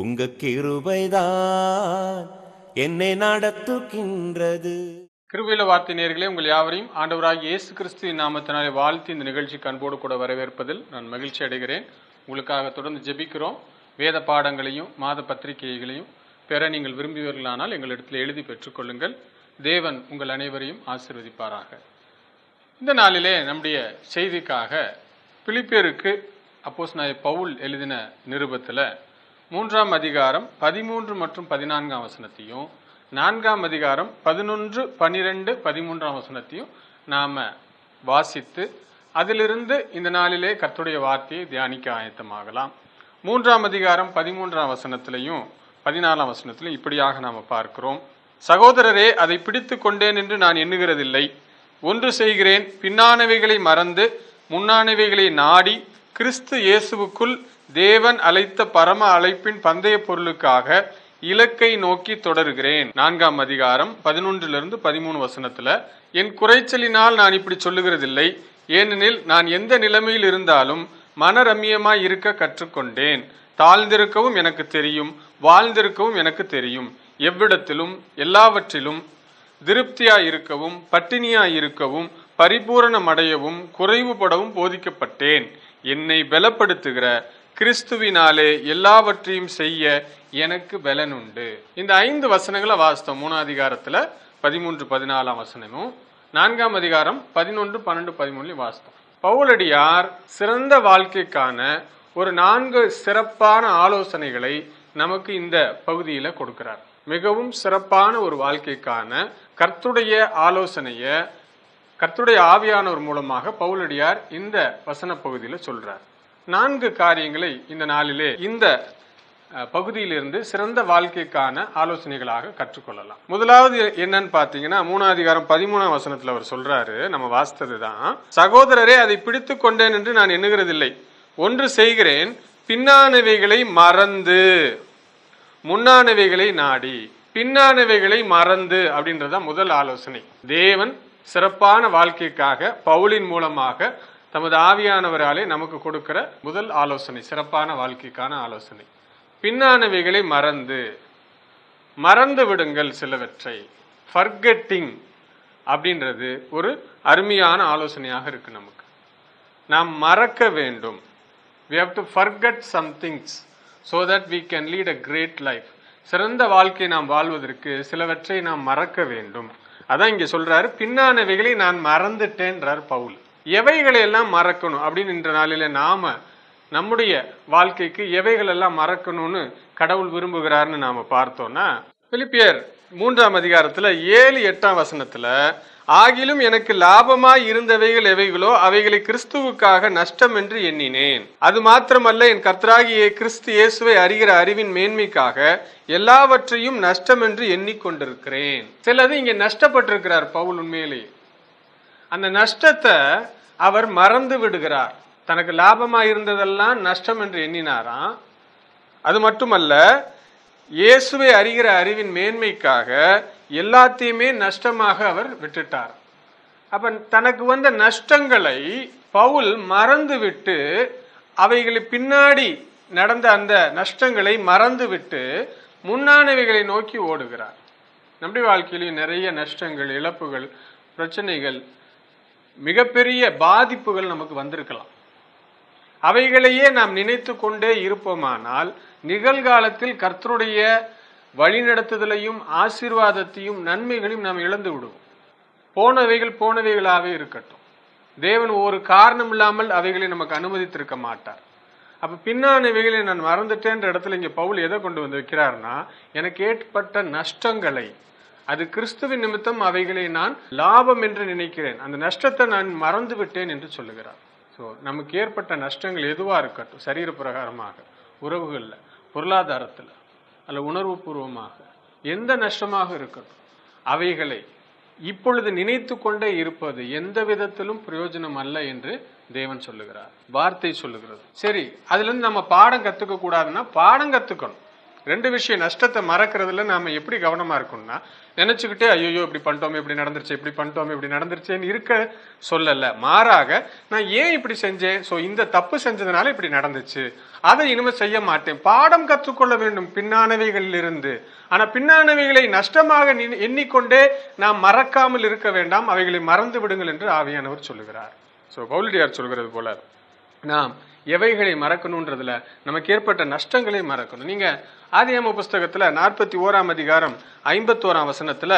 உங்க கிருபைதான் என்னை நடத்துகின்றது கிருபையில வார்த்தை நேர்களே உங்கள் யாவரையும் ஆண்டவராக இயேசு கிறிஸ்து நாமத்தினாலே வாழ்த்து இந்த நிகழ்ச்சி கண்போடு கூட வரவேற்பதில் நான் மகிழ்ச்சி அடைகிறேன் உங்களுக்காக தொடர்ந்து ஜெபிக்கிறோம் வேத பாடங்களையும் மாத பத்திரிகைகளையும் பெற நீங்கள் விரும்புவீர்களானால் எங்களிடத்தில் எழுதி பெற்றுக்கொள்ளுங்கள் தேவன் உங்கள் அனைவரையும் ஆசிர்வதிப்பாராக இந்த நாளிலே நம்முடைய செய்திக்காக பிலிப்பேருக்கு அப்போஸ் நாய பவுல் எழுதின நிருபத்தில் மூன்றாம் அதிகாரம் பதிமூன்று மற்றும் பதினான்காம் வசனத்தையும் நான்காம் அதிகாரம் பதினொன்று பனிரெண்டு பதிமூன்றாம் வசனத்தையும் நாம் வாசித்து அதிலிருந்து இந்த நாளிலே கர்த்துடைய வார்த்தையை தியானிக்க ஆயத்தமாகலாம் மூன்றாம் அதிகாரம் பதிமூன்றாம் வசனத்திலையும் பதினாலாம் வசனத்திலையும் இப்படியாக நாம் பார்க்கிறோம் சகோதரரே அதை பிடித்து கொண்டேன் என்று நான் எண்ணுகிறதில்லை ஒன்று செய்கிறேன் பின்னானவைகளை மறந்து முன்னானவைகளை நாடி கிறிஸ்து இயேசுவுக்குள் தேவன் அழைத்த பரம அழைப்பின் பந்தய பொருளுக்காக இலக்கை நோக்கி தொடர்கிறேன் நான்காம் அதிகாரம் பதினொன்றிலிருந்து பதிமூணு வசனத்துல என் குறைச்சலினால் நான் இப்படி சொல்லுகிறதில்லை ஏனெனில் நான் எந்த நிலைமையில் இருந்தாலும் மனரம்யமாய் இருக்க கற்றுக்கொண்டேன் தாழ்ந்திருக்கவும் எனக்கு தெரியும் வாழ்ந்திருக்கவும் எனக்கு தெரியும் எவ்விடத்திலும் எல்லாவற்றிலும் திருப்தியாய் இருக்கவும் பட்டினியாய் இருக்கவும் பரிபூரணம் அடையவும் குறைவுபடவும் போதிக்கப்பட்டேன் என்னை பலப்படுத்துகிற கிறிஸ்துவினாலே எல்லாவற்றையும் செய்ய எனக்கு பலன் உண்டு இந்த ஐந்து வசனங்களை வாசித்தோம் மூணாம் அதிகாரத்தில் பதிமூன்று பதினாலாம் வசனமும் நான்காம் அதிகாரம் பதினொன்று பன்னெண்டு பதிமூணுலையும் வாசித்தோம் பவுலடியார் சிறந்த வாழ்க்கைக்கான ஒரு நான்கு சிறப்பான ஆலோசனைகளை நமக்கு இந்த பகுதியில் கொடுக்கிறார் மிகவும் சிறப்பான ஒரு வாழ்க்கைக்கான கர்த்துடைய ஆலோசனையை கர்த்துடைய ஆவியானவர் மூலமாக பவுலடியார் இந்த வசன பகுதியில் சொல்றார் நான்கு காரியங்களை இந்த நாளிலே இந்த பகுதியிலிருந்து சிறந்த வாழ்க்கைக்கான ஆலோசனைகளாக கற்றுக்கொள்ளலாம் முதலாவது என்னன்னு பாத்தீங்கன்னா மூணாவதிகாரம் பதிமூணாம் வசனத்துல அவர் சொல்றாரு நம்ம வாசித்தது தான் சகோதரரே அதை பிடித்து கொண்டேன் என்று நான் எண்ணுகிறதில்லை ஒன்று செய்கிறேன் பின்னானவைகளை மறந்து முன்னானவைகளை நாடி பின்னானவைகளை மறந்து அப்படின்றதான் முதல் ஆலோசனை தேவன் சிறப்பான வாழ்க்கைக்காக பவுலின் மூலமாக தமது ஆவியானவராலே நமக்கு கொடுக்கிற முதல் ஆலோசனை சிறப்பான வாழ்க்கைக்கான ஆலோசனை பின்னானவைகளை மறந்து மறந்து விடுங்கள் சிலவற்றை ஃபர்கெட்டிங் அப்படின்றது ஒரு அருமையான ஆலோசனையாக இருக்கு நமக்கு நாம் மறக்க வேண்டும் we have to forget somethings so that we can lead a great life சிறந்த வாழ்க்கை நாம் வாழ்வதற்கு சிலவற்றை நாம் மறக்க வேண்டும் அதான் இங்கே சொல்கிறாரு பின்னானவைகளை நான் மறந்துட்டேன்றார் பவுல் எவைகளையெல்லாம் மறக்கணும் அப்படின்னு இன்ற நாளில் நாம நம்முடைய வாழ்க்கைக்கு எவைகளெல்லாம் மறக்கணும்னு கடவுள் விரும்புகிறார்னு நாம பார்த்தோம்னா பிலிப்பியர் மூன்றாம் அதிகாரத்துல ஏழு எட்டாம் வசனத்துல ஆகிலும் எனக்கு லாபமாய் இருந்தவைகள் எவைகளோ அவைகளை கிறிஸ்துவுக்காக நஷ்டம் என்று எண்ணினேன் அது மாத்திரமல்ல என் கர்த்தராகிய கிறிஸ்து இயேசுவை அறிகிற அறிவின் மேன்மைக்காக எல்லாவற்றையும் நஷ்டம் என்று எண்ணிக்கொண்டிருக்கிறேன் சிலது இங்க நஷ்டப்பட்டிருக்கிறார் பவுல் உண்மையிலேயே அந்த நஷ்டத்தை அவர் மறந்து விடுகிறார் தனக்கு லாபமாக இருந்ததெல்லாம் நஷ்டம் என்று எண்ணினாராம் அது மட்டுமல்ல இயேசுவை அறிகிற அறிவின் மேன்மைக்காக எல்லாத்தையுமே நஷ்டமாக அவர் விட்டுட்டார் அப்ப தனக்கு வந்த நஷ்டங்களை பவுல் மறந்து விட்டு அவைகளை பின்னாடி நடந்த அந்த நஷ்டங்களை மறந்து விட்டு முன்னானவைகளை நோக்கி ஓடுகிறார் நம்முடைய வாழ்க்கையிலும் நிறைய நஷ்டங்கள் இழப்புகள் பிரச்சனைகள் மிகப்பெரிய பாதிப்புகள் நமக்கு வந்திருக்கலாம் அவைகளையே நாம் நினைத்து கொண்டே இருப்போமானால் நிகழ்காலத்தில் கர்த்தருடைய வழிநடத்துதலையும் ஆசீர்வாதத்தையும் நன்மைகளையும் நாம் இழந்து விடுவோம் போனவைகள் போனவைகளாகவே இருக்கட்டும் தேவன் ஒரு காரணம் இல்லாமல் அவைகளை நமக்கு அனுமதித்திருக்க மாட்டார் அப்ப பின்னானவைகளை நான் மறந்துட்டேன்ற இடத்துல இங்க பவுல் எதை கொண்டு வந்து வைக்கிறார்னா எனக்கு ஏற்பட்ட நஷ்டங்களை அது கிறிஸ்துவின் நிமித்தம் அவைகளை நான் லாபம் என்று நினைக்கிறேன் அந்த நஷ்டத்தை நான் மறந்து விட்டேன் என்று சொல்லுகிறார் ஸோ நமக்கு ஏற்பட்ட நஷ்டங்கள் எதுவாக இருக்கட்டும் சரீர பிரகாரமாக உறவுகளில் பொருளாதாரத்தில் அல்ல உணர்வு பூர்வமாக எந்த நஷ்டமாக இருக்கட்டும் அவைகளை இப்பொழுது நினைத்து கொண்டே இருப்பது எந்த விதத்திலும் பிரயோஜனம் அல்ல என்று தேவன் சொல்லுகிறார் வார்த்தை சொல்லுகிறது சரி அதுலேருந்து நம்ம பாடம் கற்றுக்க கூடாதுன்னா பாடம் கற்றுக்கணும் ரெண்டு விஷயம் நஷ்டத்தை மறக்கிறதுல நாம் எப்படி கவனமாக இருக்கணும்னா நினச்சிக்கிட்டே ஐயோ இப்படி பண்ணிட்டோமே இப்படி நடந்துருச்சு இப்படி பண்ணிட்டோமே இப்படி நடந்துருச்சேன்னு இருக்க சொல்லலை மாறாக நான் ஏன் இப்படி செஞ்சேன் ஸோ இந்த தப்பு செஞ்சதுனால இப்படி நடந்துச்சு அதை இனிமேல் செய்ய மாட்டேன் பாடம் கற்றுக்கொள்ள வேண்டும் இருந்து ஆனால் பின்னானவைகளை நஷ்டமாக எண்ணிக்கொண்டே நாம் மறக்காமல் இருக்க வேண்டாம் அவைகளை மறந்து விடுங்கள் என்று ஆவியானவர் சொல்லுகிறார் ஸோ பவுலடியார் சொல்கிறது போல நாம் எவைகளை மறக்கணுன்றதுல நமக்கு ஏற்பட்ட நஷ்டங்களை மறக்கணும் நீங்கள் ஆதியாம புஸ்தகத்தில் நாற்பத்தி ஓராம் அதிகாரம் ஐம்பத்தோராம் வசனத்தில்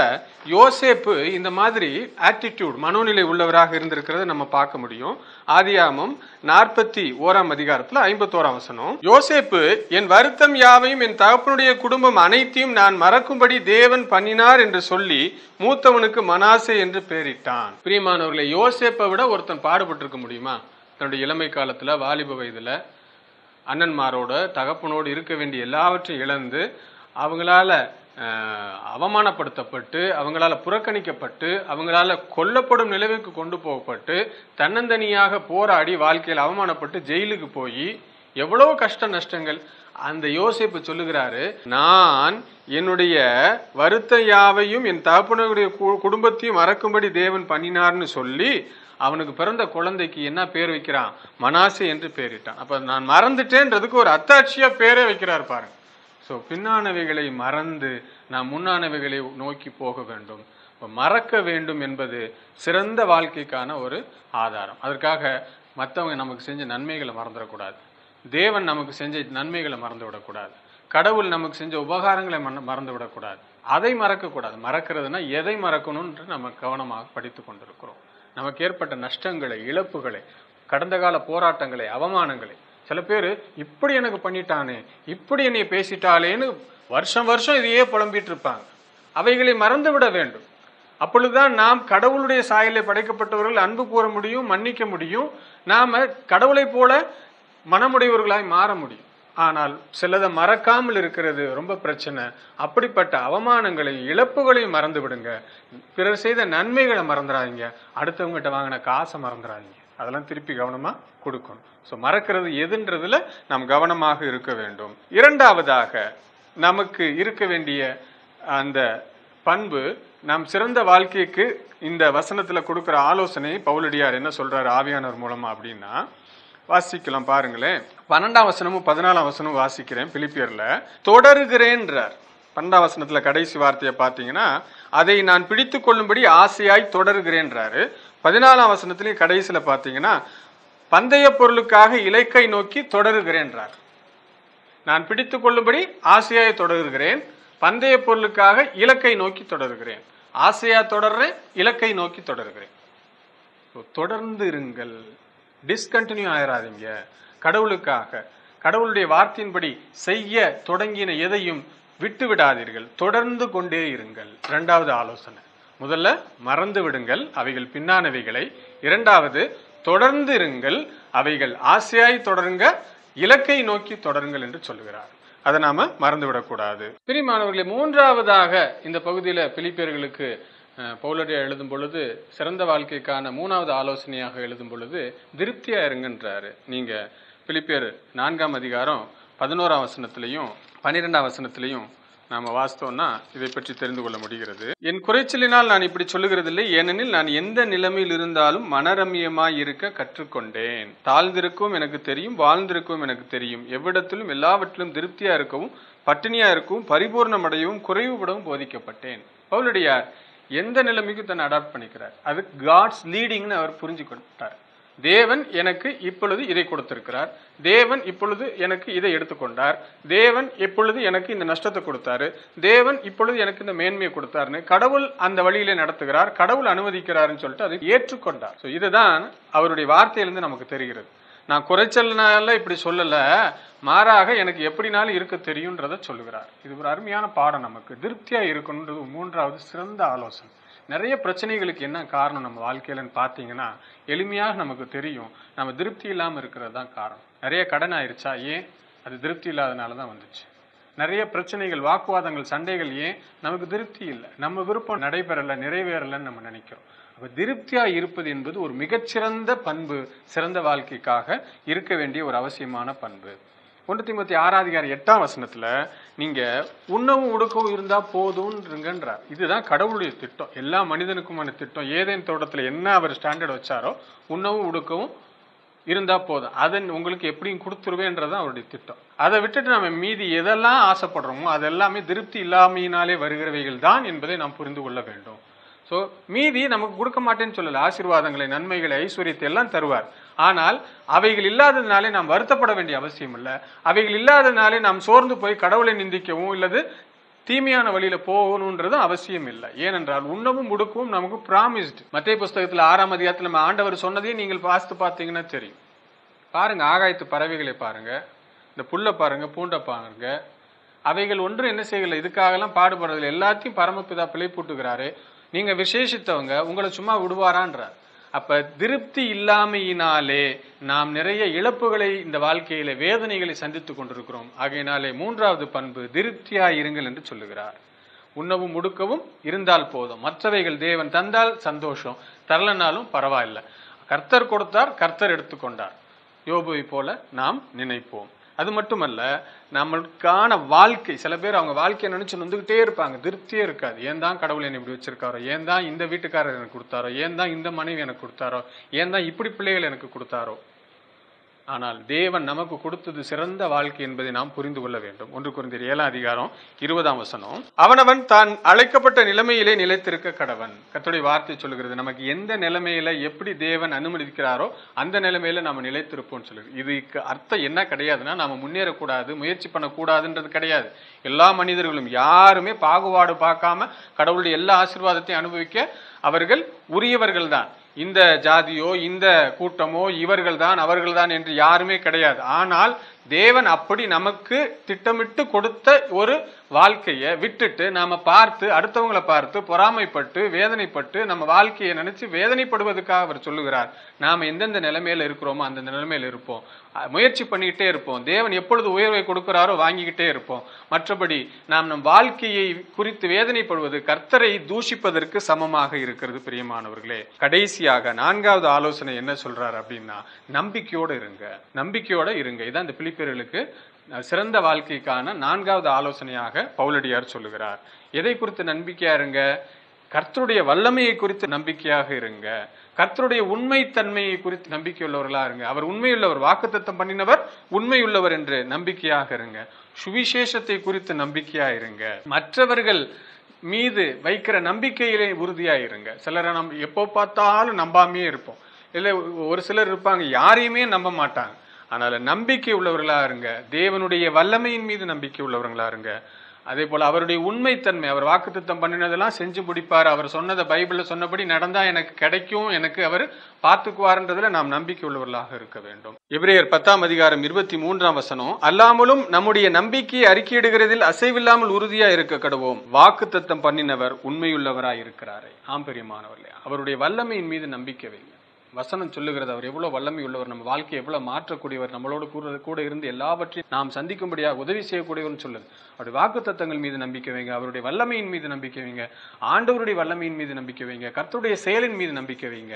யோசேப்பு இந்த மாதிரி ஆட்டிடியூட் மனோநிலை உள்ளவராக இருந்திருக்கிறத நம்ம பார்க்க முடியும் ஆதியாமம் நாற்பத்தி ஓராம் அதிகாரத்தில் ஐம்பத்தோராம் வசனம் யோசேப்பு என் வருத்தம் யாவையும் என் தகப்பனுடைய குடும்பம் அனைத்தையும் நான் மறக்கும்படி தேவன் பண்ணினார் என்று சொல்லி மூத்தவனுக்கு மனாசே என்று பெயரிட்டான் பிரியமானவர்களை யோசேப்பை விட ஒருத்தன் பாடுபட்டிருக்க முடியுமா தன்னுடைய இளமை காலத்தில் வாலிப வயதில் அண்ணன்மாரோட தகப்பனோடு இருக்க வேண்டிய எல்லாவற்றையும் இழந்து அவங்களால் அவமானப்படுத்தப்பட்டு அவங்களால் புறக்கணிக்கப்பட்டு அவங்களால கொல்லப்படும் நிலவுக்கு கொண்டு போகப்பட்டு தன்னந்தனியாக போராடி வாழ்க்கையில் அவமானப்பட்டு ஜெயிலுக்கு போய் எவ்வளோ கஷ்ட நஷ்டங்கள் அந்த யோசிப்பு சொல்லுகிறாரு நான் என்னுடைய வருத்த யாவையும் என் தகப்பனுடைய குடும்பத்தையும் மறக்கும்படி தேவன் பண்ணினார்னு சொல்லி அவனுக்கு பிறந்த குழந்தைக்கு என்ன பேர் வைக்கிறான் மனாசு என்று பேரிட்டான் அப்போ நான் மறந்துட்டேன்றதுக்கு ஒரு அத்தாட்சியாக பேரே வைக்கிறார் பாருங்க ஸோ பின்னானவைகளை மறந்து நாம் முன்னானவைகளை நோக்கி போக வேண்டும் இப்போ மறக்க வேண்டும் என்பது சிறந்த வாழ்க்கைக்கான ஒரு ஆதாரம் அதற்காக மற்றவங்க நமக்கு செஞ்ச நன்மைகளை மறந்துடக்கூடாது தேவன் நமக்கு செஞ்ச நன்மைகளை மறந்து விடக்கூடாது கடவுள் நமக்கு செஞ்ச உபகாரங்களை மறந்து விடக்கூடாது அதை மறக்கக்கூடாது மறக்கிறதுனா எதை மறக்கணும்ன்ற நம்ம கவனமாக படித்து கொண்டிருக்கிறோம் நமக்கு ஏற்பட்ட நஷ்டங்களை இழப்புகளை கடந்த கால போராட்டங்களை அவமானங்களை சில பேர் இப்படி எனக்கு பண்ணிட்டானே இப்படி என்னை பேசிட்டாலேன்னு வருஷம் வருஷம் இதையே புலம்பிட்டு இருப்பாங்க அவைகளை விட வேண்டும் அப்பொழுதுதான் நாம் கடவுளுடைய சாயலை படைக்கப்பட்டவர்கள் அன்பு கூற முடியும் மன்னிக்க முடியும் நாம கடவுளை போல மனமுடையவர்களாய் மாற முடியும் ஆனால் சிலதை மறக்காமல் இருக்கிறது ரொம்ப பிரச்சனை அப்படிப்பட்ட அவமானங்களையும் இழப்புகளையும் மறந்து விடுங்க பிறர் செய்த நன்மைகளை மறந்துடாதீங்க அடுத்தவங்ககிட்ட வாங்கின காசை மறந்துடாதீங்க அதெல்லாம் திருப்பி கவனமாக கொடுக்கணும் ஸோ மறக்கிறது எதுன்றதுல நாம் கவனமாக இருக்க வேண்டும் இரண்டாவதாக நமக்கு இருக்க வேண்டிய அந்த பண்பு நாம் சிறந்த வாழ்க்கைக்கு இந்த வசனத்தில் கொடுக்குற ஆலோசனை பவுலடியார் என்ன சொல்கிறார் ஆவியானவர் மூலமாக அப்படின்னா வாசிக்கலாம் பாருங்களேன் பன்னெண்டாம் வசனமும் பதினாலாம் வசனமும் வாசிக்கிறேன் பிலிப்பியரில் தொடருகிறேன்றார் பன்னெண்டாம் வசனத்துல கடைசி வார்த்தையை பார்த்தீங்கன்னா அதை நான் பிடித்து கொள்ளும்படி ஆசையாய் தொடருகிறேன்றாரு பதினாலாம் வசனத்துலேயும் கடைசியில் பார்த்தீங்கன்னா பந்தய பொருளுக்காக இலக்கை நோக்கி தொடருகிறேன்றார் நான் பிடித்து கொள்ளும்படி ஆசையாய் தொடருகிறேன் பந்தய பொருளுக்காக இலக்கை நோக்கி தொடருகிறேன் ஆசையா தொடர்றேன் இலக்கை நோக்கி தொடர்கிறேன் தொடர்ந்து இருங்கள் டிஸ்கண்டினியூ ஆகிறாதீங்க கடவுளுக்காக கடவுளுடைய வார்த்தையின்படி செய்ய தொடங்கின எதையும் விட்டு விடாதீர்கள் தொடர்ந்து கொண்டே இருங்கள் இரண்டாவது ஆலோசனை முதல்ல மறந்து விடுங்கள் அவைகள் பின்னானவைகளை இரண்டாவது தொடர்ந்து இருங்கள் அவைகள் ஆசையாய் தொடருங்க இலக்கை நோக்கி தொடருங்கள் என்று சொல்லுகிறார் அதை நாம மறந்துவிடக்கூடாது பிரிமானவர்களே மூன்றாவதாக இந்த பகுதியில பிலிப்பியர்களுக்கு பவுலடியார் எழுதும் பொழுது சிறந்த வாழ்க்கைக்கான மூணாவது ஆலோசனையாக எழுதும் பொழுது திருப்தியாக இருங்கன்றாரு நீங்கள் பிலிப்பியர் நான்காம் அதிகாரம் பதினோராம் வசனத்திலையும் பன்னிரெண்டாம் வசனத்திலையும் நாம் வாசித்தோம்னா இதை பற்றி தெரிந்து கொள்ள முடிகிறது என் குறைச்சலினால் நான் இப்படி சொல்லுகிறதில்லை ஏனெனில் நான் எந்த நிலைமையில் இருந்தாலும் மனரமியமாய் இருக்க கற்றுக்கொண்டேன் தாழ்ந்திருக்கும் எனக்கு தெரியும் வாழ்ந்திருக்கும் எனக்கு தெரியும் எவ்விடத்திலும் எல்லாவற்றிலும் திருப்தியா இருக்கவும் பட்டினியா இருக்கவும் பரிபூர்ணமடையவும் குறைவுபடவும் போதிக்கப்பட்டேன் பவுலடியார் எந்த நிலைமைக்கும் தன்னை அடாப்ட் பண்ணிக்கிறார் அது காட்ஸ் லீடிங்னு அவர் புரிஞ்சு கொண்டார் தேவன் எனக்கு இப்பொழுது இதை கொடுத்திருக்கிறார் தேவன் இப்பொழுது எனக்கு இதை எடுத்துக்கொண்டார் தேவன் எப்பொழுது எனக்கு இந்த நஷ்டத்தை கொடுத்தாரு தேவன் இப்பொழுது எனக்கு இந்த மேன்மையை கொடுத்தாருன்னு கடவுள் அந்த வழியிலே நடத்துகிறார் கடவுள் அனுமதிக்கிறாருன்னு சொல்லிட்டு அதை ஏற்றுக்கொண்டார் ஸோ இதுதான் அவருடைய வார்த்தையிலிருந்து நமக்கு தெரிகிறது நான் குறைச்சல்னால இப்படி சொல்லலை மாறாக எனக்கு எப்படினாலும் இருக்க தெரியுன்றதை சொல்லுகிறார் இது ஒரு அருமையான பாடம் நமக்கு திருப்தியாக இருக்கணுன்றது மூன்றாவது சிறந்த ஆலோசனை நிறைய பிரச்சனைகளுக்கு என்ன காரணம் நம்ம வாழ்க்கையிலன்னு பார்த்தீங்கன்னா எளிமையாக நமக்கு தெரியும் நம்ம திருப்தி இல்லாமல் இருக்கிறது தான் காரணம் நிறைய கடன் ஆயிடுச்சா ஏன் அது திருப்தி இல்லாதனால தான் வந்துச்சு நிறைய பிரச்சனைகள் வாக்குவாதங்கள் சண்டைகள் ஏன் நமக்கு திருப்தி இல்லை நம்ம விருப்பம் நடைபெறலை நிறைவேறலைன்னு நம்ம நினைக்கிறோம் அப்ப திருப்தியா இருப்பது என்பது ஒரு மிகச்சிறந்த பண்பு சிறந்த வாழ்க்கைக்காக இருக்க வேண்டிய ஒரு அவசியமான பண்பு ஒன்று திமுத்தி ஆறாதிகாரி எட்டாம் வசனத்துல நீங்க உண்ணவும் உடுக்கவும் இருந்தா போதும்ன்றீங்கன்றார் இதுதான் கடவுளுடைய திட்டம் எல்லா மனிதனுக்குமான திட்டம் ஏதேன் தோட்டத்துல என்ன அவர் ஸ்டாண்டர்ட் வச்சாரோ உண்ணவும் உடுக்கவும் இருந்தா போதும் அதன் உங்களுக்கு எப்படியும் கொடுத்துருவேன்றது அவருடைய திட்டம் அதை விட்டுட்டு நம்ம மீதி எதெல்லாம் ஆசைப்படுறோமோ அதெல்லாமே திருப்தி இல்லாமையினாலே வருகிறவைகள் தான் என்பதை நாம் புரிந்து கொள்ள வேண்டும் ஸோ மீதி நமக்கு கொடுக்க மாட்டேன்னு சொல்லலை ஆசீர்வாதங்களை நன்மைகளை ஐஸ்வர்யத்தை எல்லாம் தருவார் ஆனால் அவைகள் இல்லாததுனாலே நாம் வருத்தப்பட வேண்டிய அவசியம் இல்லை அவைகள் இல்லாததுனாலே நாம் சோர்ந்து போய் கடவுளை நிந்திக்கவும் இல்லது தீமையான வழியில போகணுன்றதும் அவசியம் இல்லை ஏனென்றால் உண்ணவும் உடுக்கவும் நமக்கு ப்ராமிஸ்டு மத்திய புஸ்தகத்தில் ஆறாம் அதிகாரத்தில் நம்ம ஆண்டவர் சொன்னதையும் நீங்கள் பார்த்து பார்த்தீங்கன்னா தெரியும் பாருங்க ஆகாயத்து பறவைகளை பாருங்க இந்த புல்லை பாருங்க பூண்டை பாருங்க அவைகள் ஒன்றும் என்ன செய்யலை இதுக்காகலாம் பாடுபடுறதில்லை எல்லாத்தையும் பரமபிதா பிழை போட்டுக்கிறாரு நீங்கள் விசேஷித்தவங்க உங்களை சும்மா விடுவாரான்றார் அப்போ திருப்தி இல்லாமையினாலே நாம் நிறைய இழப்புகளை இந்த வாழ்க்கையில வேதனைகளை சந்தித்துக் கொண்டிருக்கிறோம் ஆகையினாலே மூன்றாவது பண்பு திருப்தியா இருங்கள் என்று சொல்லுகிறார் உண்ணவும் முடுக்கவும் இருந்தால் போதும் மற்றவைகள் தேவன் தந்தால் சந்தோஷம் தரலனாலும் பரவாயில்லை கர்த்தர் கொடுத்தார் கர்த்தர் எடுத்துக்கொண்டார் யோபுவை போல நாம் நினைப்போம் அது மட்டுமல்ல நம்மளுக்கான வாழ்க்கை சில பேர் அவங்க வாழ்க்கையை நினச்சி நொந்துக்கிட்டே இருப்பாங்க திருப்தியே இருக்காது ஏன் தான் கடவுள் என்னை இப்படி வச்சிருக்காரோ ஏன் தான் இந்த வீட்டுக்காரர் எனக்கு கொடுத்தாரோ ஏன் தான் இந்த மனைவி எனக்கு கொடுத்தாரோ ஏன் தான் இப்படி பிள்ளைகள் எனக்கு கொடுத்தாரோ ஆனால் தேவன் நமக்கு கொடுத்தது சிறந்த வாழ்க்கை என்பதை நாம் புரிந்து கொள்ள வேண்டும் ஒன்று குறைந்த ஏழாம் அதிகாரம் இருபதாம் வசனம் அவனவன் தான் அழைக்கப்பட்ட நிலைமையிலே நிலைத்திருக்க கடவன் கத்துடைய வார்த்தை சொல்லுகிறது நமக்கு எந்த நிலைமையில எப்படி தேவன் அனுமதிக்கிறாரோ அந்த நிலைமையில நாம நிலைத்திருப்போம்னு சொல்லுது இதுக்கு அர்த்தம் என்ன கிடையாதுன்னா நாம முன்னேறக்கூடாது முயற்சி பண்ணக்கூடாதுன்றது கிடையாது எல்லா மனிதர்களும் யாருமே பாகுபாடு பார்க்காம கடவுளுடைய எல்லா ஆசீர்வாதத்தையும் அனுபவிக்க அவர்கள் உரியவர்கள் தான் இந்த ஜாதியோ இந்த கூட்டமோ இவர்கள்தான் அவர்கள்தான் என்று யாருமே கிடையாது ஆனால் தேவன் அப்படி நமக்கு திட்டமிட்டு கொடுத்த ஒரு வாழ்க்கையை விட்டுட்டு நாம பார்த்து அடுத்தவங்களை பார்த்து பொறாமைப்பட்டு வேதனைப்பட்டு நம்ம வாழ்க்கையை நினைச்சு வேதனைப்படுவதற்காக அவர் சொல்லுகிறார் நாம எந்தெந்த நிலைமையில இருக்கிறோமோ அந்த நிலைமையில இருப்போம் முயற்சி பண்ணிக்கிட்டே இருப்போம் தேவன் எப்பொழுது உயர்வை கொடுக்கிறாரோ வாங்கிக்கிட்டே இருப்போம் மற்றபடி நாம் நம் வாழ்க்கையை குறித்து வேதனைப்படுவது கர்த்தரை தூஷிப்பதற்கு சமமாக இருக்கிறது பிரியமானவர்களே கடைசியாக நான்காவது ஆலோசனை என்ன சொல்றாரு அப்படின்னா நம்பிக்கையோட இருங்க நம்பிக்கையோட இருங்க இதான் இந்த பிளிப் எகிப்தியர்களுக்கு சிறந்த வாழ்க்கைக்கான நான்காவது ஆலோசனையாக பவுலடியார் சொல்லுகிறார் எதை குறித்து நம்பிக்கையா இருங்க கர்த்தருடைய வல்லமையை குறித்து நம்பிக்கையாக இருங்க கர்த்தருடைய உண்மைத்தன்மையை குறித்து நம்பிக்கையுள்ளவர்களா இருங்க அவர் உண்மையுள்ளவர் வாக்குத்தத்தம் பண்ணினவர் உண்மையுள்ளவர் என்று நம்பிக்கையாக இருங்க சுவிசேஷத்தை குறித்து நம்பிக்கையா இருங்க மற்றவர்கள் மீது வைக்கிற நம்பிக்கையிலே உறுதியா இருங்க சிலரை நம் எப்போ பார்த்தாலும் நம்பாமையே இருப்போம் இல்லை ஒரு சிலர் இருப்பாங்க யாரையுமே நம்ப மாட்டாங்க அதனால் நம்பிக்கை உள்ளவர்களாக இருங்க தேவனுடைய வல்லமையின் மீது நம்பிக்கை உள்ளவர்களாக இருங்க அதே போல் அவருடைய உண்மைத்தன்மை அவர் வாக்குத்தத்தம் பண்ணினதெல்லாம் செஞ்சு முடிப்பார் அவர் சொன்னதை பைபிளில் சொன்னபடி நடந்தால் எனக்கு கிடைக்கும் எனக்கு அவர் பார்த்துக்குவார்ன்றதில் நாம் நம்பிக்கை உள்ளவர்களாக இருக்க வேண்டும் எப்ரேயர் பத்தாம் அதிகாரம் இருபத்தி மூன்றாம் வசனம் அல்லாமலும் நம்முடைய நம்பிக்கையை அறிக்கையிடுகிறதில் அசைவில்லாமல் உறுதியாக இருக்க கடுவோம் வாக்குத்தத்தம் பண்ணினவர் உண்மையுள்ளவராக இருக்கிறாரே ஆம்பரியமானவர்களே அவருடைய வல்லமையின் மீது நம்பிக்கை வைங்க வசனம் சொல்லுகிறது அவர் எவ்வளோ வல்லமை உள்ளவர் நம்ம வாழ்க்கையை எவ்வளோ மாற்றக்கூடியவர் நம்மளோட கூட கூட இருந்து எல்லாவற்றையும் நாம் சந்திக்கும்படியாக உதவி செய்யக்கூடியவர்னு சொல்லுது அவருடைய வாக்கு தத்துவங்கள் மீது நம்பிக்கை வைங்க அவருடைய வல்லமையின் மீது நம்பிக்கை வைங்க ஆண்டவருடைய வல்லமையின் மீது நம்பிக்கை வைங்க கர்த்தருடைய செயலின் மீது நம்பிக்கை வைங்க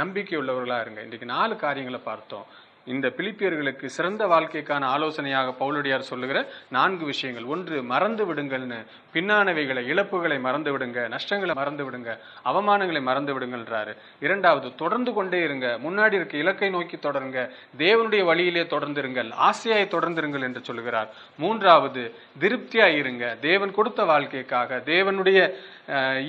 நம்பிக்கை உள்ளவர்களாக இருங்க இன்றைக்கு நாலு காரியங்களை பார்த்தோம் இந்த பிலிப்பியர்களுக்கு சிறந்த வாழ்க்கைக்கான ஆலோசனையாக பவுலடியார் சொல்லுகிற நான்கு விஷயங்கள் ஒன்று மறந்து விடுங்கள்னு பின்னானவைகளை இழப்புகளை மறந்து விடுங்க நஷ்டங்களை மறந்து விடுங்க அவமானங்களை மறந்து விடுங்கள்ன்றாரு இரண்டாவது தொடர்ந்து கொண்டே இருங்க முன்னாடி இருக்க இலக்கை நோக்கி தொடருங்க தேவனுடைய வழியிலே தொடர்ந்திருங்கள் ஆசையாய் தொடர்ந்திருங்கள் என்று சொல்லுகிறார் மூன்றாவது திருப்தியாய் இருங்க தேவன் கொடுத்த வாழ்க்கைக்காக தேவனுடைய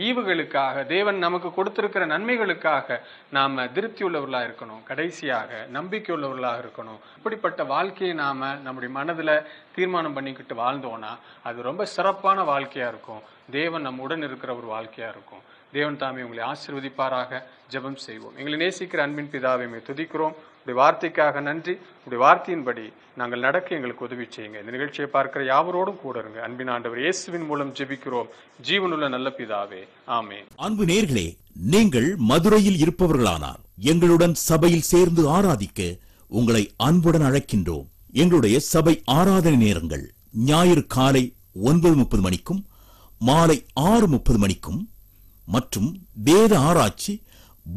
ஈவுகளுக்காக தேவன் நமக்கு கொடுத்திருக்கிற நன்மைகளுக்காக நாம் திருப்தி உள்ளவர்களாக இருக்கணும் கடைசியாக நம்பிக்கை உள்ளவர்களாக மனிதர்களாக இருக்கணும் இப்படிப்பட்ட வாழ்க்கையை நாம நம்முடைய மனதுல தீர்மானம் பண்ணிக்கிட்டு வாழ்ந்தோம்னா அது ரொம்ப சிறப்பான வாழ்க்கையா இருக்கும் தேவன் நம்ம உடன் இருக்கிற ஒரு வாழ்க்கையா இருக்கும் தேவன் தாமே உங்களை ஆசிர்வதிப்பாராக ஜபம் செய்வோம் எங்களை நேசிக்கிற அன்பின் பிதாவை துதிக்கிறோம் உடைய வார்த்தைக்காக நன்றி உடைய வார்த்தையின்படி நாங்கள் நடக்க எங்களுக்கு உதவி செய்யுங்க இந்த நிகழ்ச்சியை பார்க்கிற யாவரோடும் கூட இருங்க அன்பின் ஆண்டவர் இயேசுவின் மூலம் ஜெபிக்கிறோம் ஜீவனுள்ள நல்ல பிதாவே ஆமே அன்பு நேர்களே நீங்கள் மதுரையில் இருப்பவர்களானால் எங்களுடன் சபையில் சேர்ந்து ஆராதிக்க உங்களை அன்புடன் அழைக்கின்றோம் எங்களுடைய சபை ஆராதனை நேரங்கள் ஞாயிறு காலை ஒன்பது முப்பது மணிக்கும் மாலை ஆறு முப்பது மணிக்கும் மற்றும் வேத ஆராய்ச்சி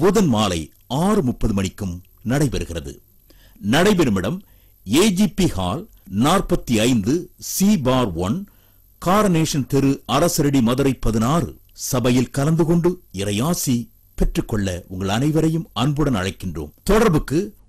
புதன் மாலை ஆறு முப்பது மணிக்கும் நடைபெறுகிறது நடைபெறும் இடம் ஏஜிபி ஹால் நாற்பத்தி ஐந்து சி பார் ஒன் காரனேஷன் தெரு அரசரடி மதுரை பதினாறு சபையில் கலந்து கொண்டு இறையாசி பெற்றுக்கொள்ள உங்கள் அனைவரையும் அன்புடன் அழைக்கின்றோம் தொடர்புக்கு